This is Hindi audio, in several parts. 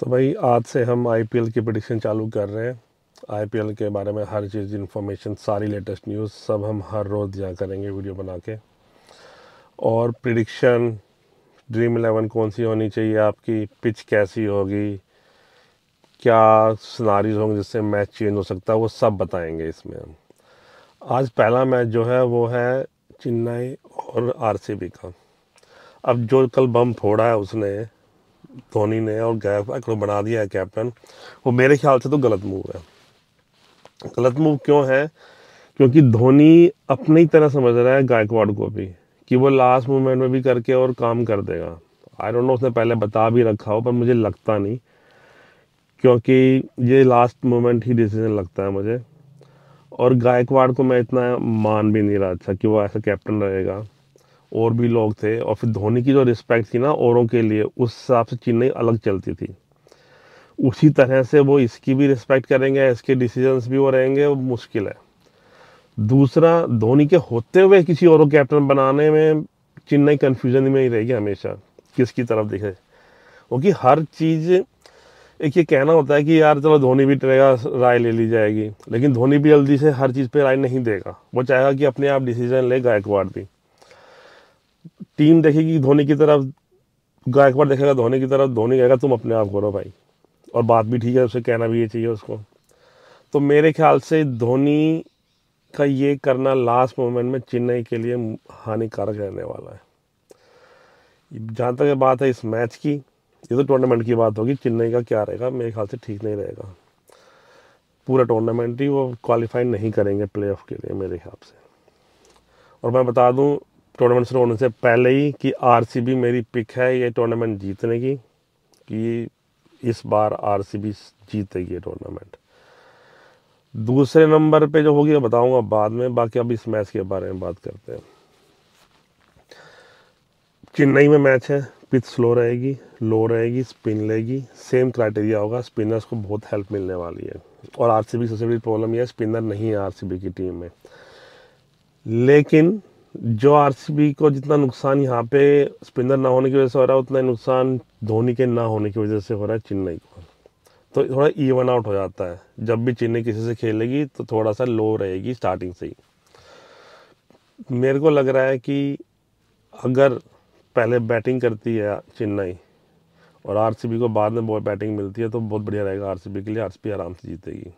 तो भाई आज से हम आईपीएल की प्रडिक्शन चालू कर रहे हैं आईपीएल के बारे में हर चीज़ इन्फॉर्मेशन सारी लेटेस्ट न्यूज़ सब हम हर रोज़ दिया करेंगे वीडियो बना के और प्रिडिक्शन ड्रीम इलेवन कौन सी होनी चाहिए आपकी पिच कैसी होगी क्या सिनारीज होंगे जिससे मैच चेंज हो सकता है वो सब बताएंगे इसमें हम आज पहला मैच जो है वो है चेन्नई और आरसीबी का अब जो कल बम फोड़ा है उसने धोनी ने और गैप तो बना दिया है कैप्टन वो मेरे ख्याल से तो गलत मूव है गलत मूव क्यों है क्योंकि धोनी अपनी तरह समझ रहा है गायकवाड़ को भी कि वो लास्ट मोमेंट में भी करके और काम कर देगा आई डोंट नो उसने पहले बता भी रखा हो पर मुझे लगता नहीं क्योंकि ये लास्ट मोमेंट ही डिसीजन लगता है मुझे और गायकवाड़ को मैं इतना मान भी नहीं रहा था अच्छा कि वो ऐसा कैप्टन रहेगा और भी लोग थे और फिर धोनी की जो रिस्पेक्ट थी ना औरों के लिए उस हिसाब से चेन्नई अलग चलती थी उसी तरह से वो इसकी भी रिस्पेक्ट करेंगे इसके डिसीजंस भी वो रहेंगे वो मुश्किल है दूसरा धोनी के होते हुए किसी और कैप्टन बनाने में चेन्नई कन्फ्यूजन में ही रहेगी हमेशा किसकी तरफ दिखे क्योंकि हर चीज़ एक ये कहना होता है कि यार चलो धोनी भी ट्रेगा राय ले ली जाएगी लेकिन धोनी भी जल्दी से हर चीज़ पे राय नहीं देगा वो चाहेगा कि अपने आप डिसीजन ले गायकवाड़ भी टीम देखेगी धोनी की तरफ गायकवाड़ देखेगा धोनी की तरफ धोनी कहेगा तुम अपने आप करो भाई और बात भी ठीक है उसे कहना भी ये चाहिए उसको तो मेरे ख्याल से धोनी का ये करना लास्ट मोमेंट में चेन्नई के लिए हानिकारक रहने वाला है जहाँ तक बात है इस मैच की ये तो टूर्नामेंट की बात होगी चेन्नई का क्या रहेगा मेरे ख्याल से ठीक नहीं रहेगा पूरा टूर्नामेंट ही वो क्वालिफाई नहीं करेंगे प्ले के लिए मेरे ख्याल से और मैं बता दूँ टूर्नामेंट शुरू होने से पहले ही कि आरसीबी मेरी पिक है ये टूर्नामेंट जीतने की कि इस बार आरसीबी जीतेगी ये टूर्नामेंट दूसरे नंबर पे जो होगी बताऊंगा बाद में बाकी अब इस मैच के बारे में बात करते हैं चेन्नई में मैच है पिच स्लो रहेगी लो रहेगी स्पिन लेगी सेम क्राइटेरिया होगा स्पिनर्स को बहुत हेल्प मिलने वाली है और आरसीबी बी सबसे बड़ी प्रॉब्लम यह है स्पिनर नहीं है आरसीबी की टीम में लेकिन जो आरसीबी को जितना नुकसान यहाँ पे स्पिनर ना होने की वजह से हो रहा है उतना नुकसान धोनी के ना होने की वजह से हो रहा है चेन्नई को तो थोड़ा ईवन आउट हो जाता है जब भी चेन्नई किसी से खेलेगी तो थोड़ा सा लो रहेगी स्टार्टिंग से ही मेरे को लग रहा है कि अगर पहले बैटिंग करती है चेन्नई और आर को बाद में बहुत बैटिंग मिलती है तो बहुत बढ़िया रहेगा आर के लिए आर आराम से जीतेगी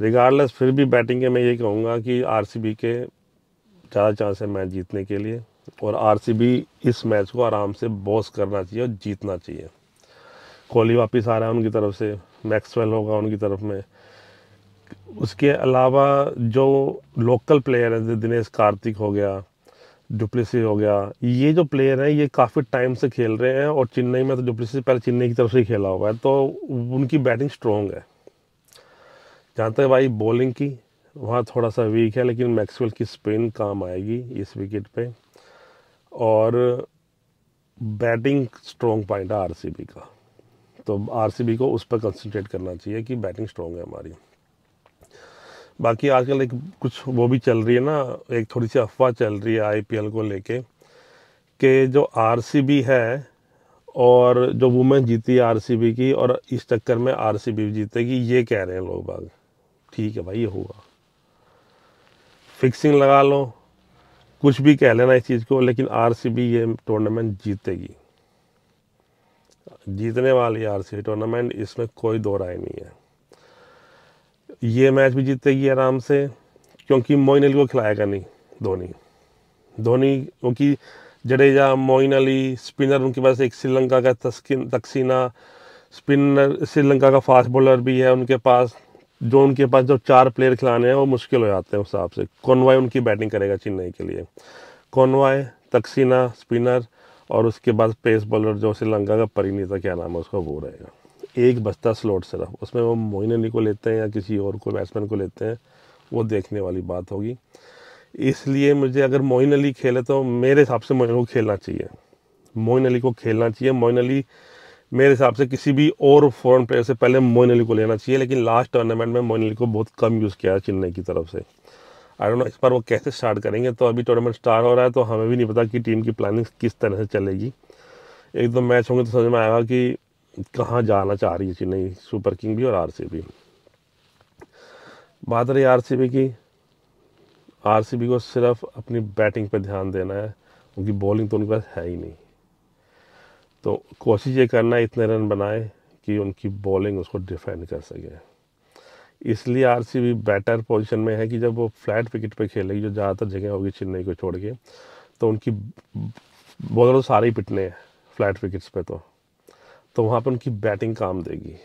रिगार्डलेस फिर भी बैटिंग के मैं ये कहूँगा कि आर के ज़्यादा चांस है मैच जीतने के लिए और आरसीबी इस मैच को आराम से बॉस करना चाहिए और जीतना चाहिए कोहली वापस आ रहा है उनकी तरफ से मैक्सवेल होगा उनकी तरफ में उसके अलावा जो लोकल प्लेयर हैं दिनेश कार्तिक हो गया डुप्लीसी हो गया ये जो प्लेयर हैं ये काफ़ी टाइम से खेल रहे हैं और चेन्नई में तो डुप्लिसी पहले चेन्नई की तरफ से ही खेला हुआ है तो उनकी बैटिंग स्ट्रॉन्ग है जहाँ तक भाई बॉलिंग की वहाँ थोड़ा सा वीक है लेकिन मैक्सवेल की स्पिन काम आएगी इस विकेट पे और बैटिंग स्ट्रॉन्ग पॉइंट है आरसीबी का तो आरसीबी को उस पर कंसंट्रेट करना चाहिए कि बैटिंग स्ट्रॉन्ग है हमारी बाकी आजकल एक कुछ वो भी चल रही है ना एक थोड़ी सी अफवाह चल रही है आईपीएल को लेके कि जो आरसीबी है और जो वुमेन जीती आरसीबी की और इस चक्कर में आरसीबी जीतेगी ये कह रहे हैं लोग बाग ठीक है भाई ये हुआ फिक्सिंग लगा लो कुछ भी कह लेना इस चीज़ को लेकिन आरसीबी ये टूर्नामेंट जीतेगी जीतने वाली आरसीबी टूर्नामेंट इसमें कोई दो राय नहीं है ये मैच भी जीतेगी आराम से क्योंकि मोइन अली को खिलाएगा नहीं धोनी धोनी क्योंकि जडेजा मोइन अली स्पिनर उनके पास एक श्रीलंका का तस्किन तकसीना स्पिनर श्रीलंका का फास्ट बॉलर भी है उनके पास जो उनके पास जो चार प्लेयर खिलाने हैं वो मुश्किल हो जाते हैं उस हिसाब से कौनवाई उनकी बैटिंग करेगा चेन्नई के लिए कौनवाई तकसीना स्पिनर और उसके बाद पेस बॉलर जो श्रीलंका का परिणीता क्या नाम है उसका वो रहेगा एक बस्ता स्लॉट सिर्फ उसमें वो मोइन अली को लेते हैं या किसी और को बैट्समैन को लेते हैं वो देखने वाली बात होगी इसलिए मुझे अगर मोइन अली खेले तो मेरे हिसाब से मोइन को खेलना चाहिए मोइन अली को खेलना चाहिए मोइन अली मेरे हिसाब से किसी भी और फॉरन प्लेयर से पहले मोइन अली को लेना चाहिए लेकिन लास्ट टूर्नामेंट में मोइन अली को बहुत कम यूज़ किया चेन्नई की तरफ से आई डोंट नो इस बार वो कैसे स्टार्ट करेंगे तो अभी टूर्नामेंट स्टार्ट हो रहा है तो हमें भी नहीं पता कि टीम की प्लानिंग किस तरह से चलेगी एक दो मैच होंगे तो समझ में आएगा कि कहाँ जाना चाह रही है चेन्नई सुपर किंग भी और आर सी बात रही आर की आर को सिर्फ अपनी बैटिंग पर ध्यान देना है उनकी बॉलिंग तो उनके पास है ही नहीं तो कोशिश ये करना इतने रन बनाए कि उनकी बॉलिंग उसको डिफेंड कर सके इसलिए आरसीबी बेटर पोजिशन में है कि जब वो फ्लैट विकेट पर खेलेगी जो ज़्यादातर जगह होगी चेन्नई को छोड़ के तो उनकी बॉलर तो सारे ही पिटने हैं फ्लैट विकेट्स पे तो तो वहाँ पर उनकी बैटिंग काम देगी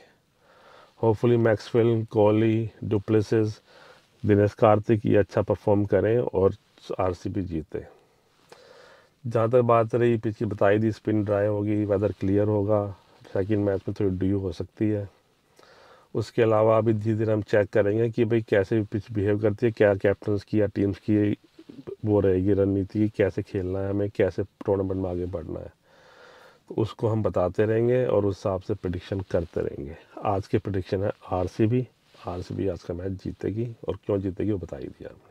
hopefully Maxwell Kohli Du Plessis Dinesh Karthik ये अच्छा परफॉर्म करें और आरसीबी जीते जहाँ तक बात रही पिच की बताई दी स्पिन ड्राई होगी वेदर क्लियर होगा सेकेंड मैच में थोड़ी ड्यू हो सकती है उसके अलावा अभी धीरे धीरे हम चेक करेंगे कि भाई कैसे पिच बिहेव करती है क्या कैप्टन्स की या टीम्स की वो रहेगी रणनीति कैसे खेलना है हमें कैसे टूर्नामेंट में आगे बढ़ना है तो उसको हम बताते रहेंगे और उस हिसाब से प्रडिक्शन करते रहेंगे आज की प्रडिक्शन है R C B R C B आज का मैच जीतेगी और क्यों जीतेगी वो बता ही दिया हमने